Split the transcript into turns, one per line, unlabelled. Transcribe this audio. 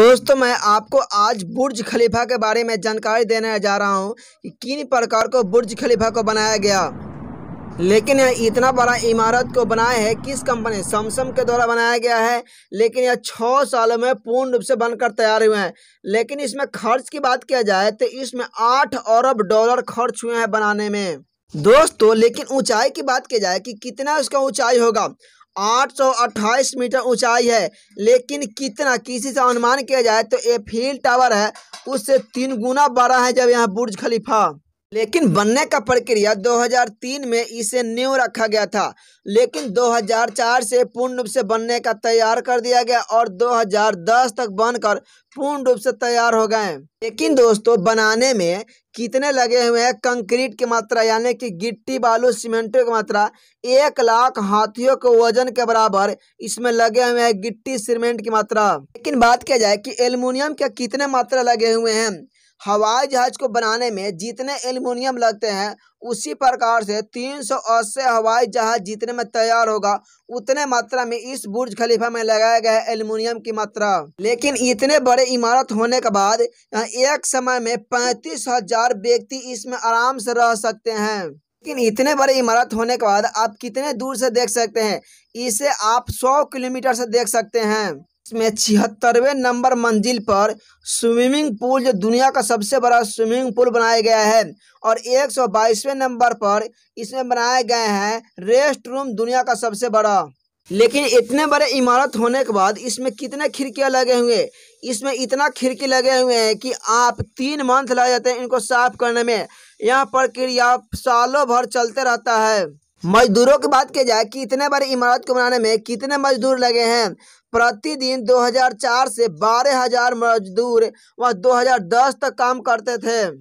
दोस्तों मैं आपको आज बुर्ज खलीफा के बारे में जानकारी देने जा रहा हूँ कि किन प्रकार को बुर्ज खलीफा को बनाया गया लेकिन यह इतना बड़ा इमारत को बनाया है किस कंपनी सैमसंग के द्वारा बनाया गया है लेकिन यह छः सालों में पूर्ण रूप से बनकर तैयार हुए हैं लेकिन इसमें खर्च की बात किया जाए तो इसमें आठ अरब डॉलर खर्च हुए हैं बनाने में दोस्तों लेकिन ऊंचाई की बात की जाए कि कितना इसका ऊंचाई होगा 828 मीटर ऊंचाई है लेकिन कितना किसी से अनुमान किया जाए तो एफिल टावर है उससे तीन गुना बड़ा है जब यहाँ बुर्ज खलीफा लेकिन बनने का प्रक्रिया 2003 में इसे न्यू रखा गया था लेकिन 2004 से पूर्ण रूप से बनने का तैयार कर दिया गया और 2010 तक बनकर पूर्ण रूप से तैयार हो गए लेकिन दोस्तों बनाने में कितने लगे हुए हैं कंक्रीट की मात्रा यानी कि गिट्टी बालू सीमेंटों की मात्रा एक लाख हाथियों के वजन के बराबर इसमें लगे हुए हैं गिट्टी सीमेंट की मात्रा लेकिन बात किया जाए कि एल्यूमिनियम के कितने मात्रा लगे हुए हैं हवाई जहाज को बनाने में जितने एल्युमिनियम लगते हैं उसी प्रकार से 380 हवाई जहाज जितने में तैयार होगा उतने मात्रा में इस बुर्ज खलीफा में लगाया गया एल्युमिनियम की मात्रा लेकिन इतने बड़े इमारत होने के बाद एक समय में पैंतीस हजार व्यक्ति इसमें आराम से रह सकते हैं लेकिन इतने बड़े इमारत होने के बाद आप कितने दूर से देख सकते हैं इसे आप 100 किलोमीटर से देख सकते हैं में छिहत्तरवें नंबर मंजिल पर स्विमिंग पूल जो दुनिया का सबसे बड़ा स्विमिंग पूल बनाया गया है और एक सौ बाईसवें नंबर पर इसमें बनाए गए हैं रेस्ट रूम दुनिया का सबसे बड़ा लेकिन इतने बड़े इमारत होने के बाद इसमें कितने खिड़कियां लगे हुए इसमें इतना खिड़की लगे हुए हैं कि आप तीन मंथ लग जाते हैं इनको साफ करने में यह प्रक्रिया सालों भर चलते रहता है मजदूरों की बात की जाए कि इतने बड़ी इमारत को बनाने में कितने मजदूर लगे हैं प्रतिदिन 2004 से 12000 मजदूर वह 2010 तक काम करते थे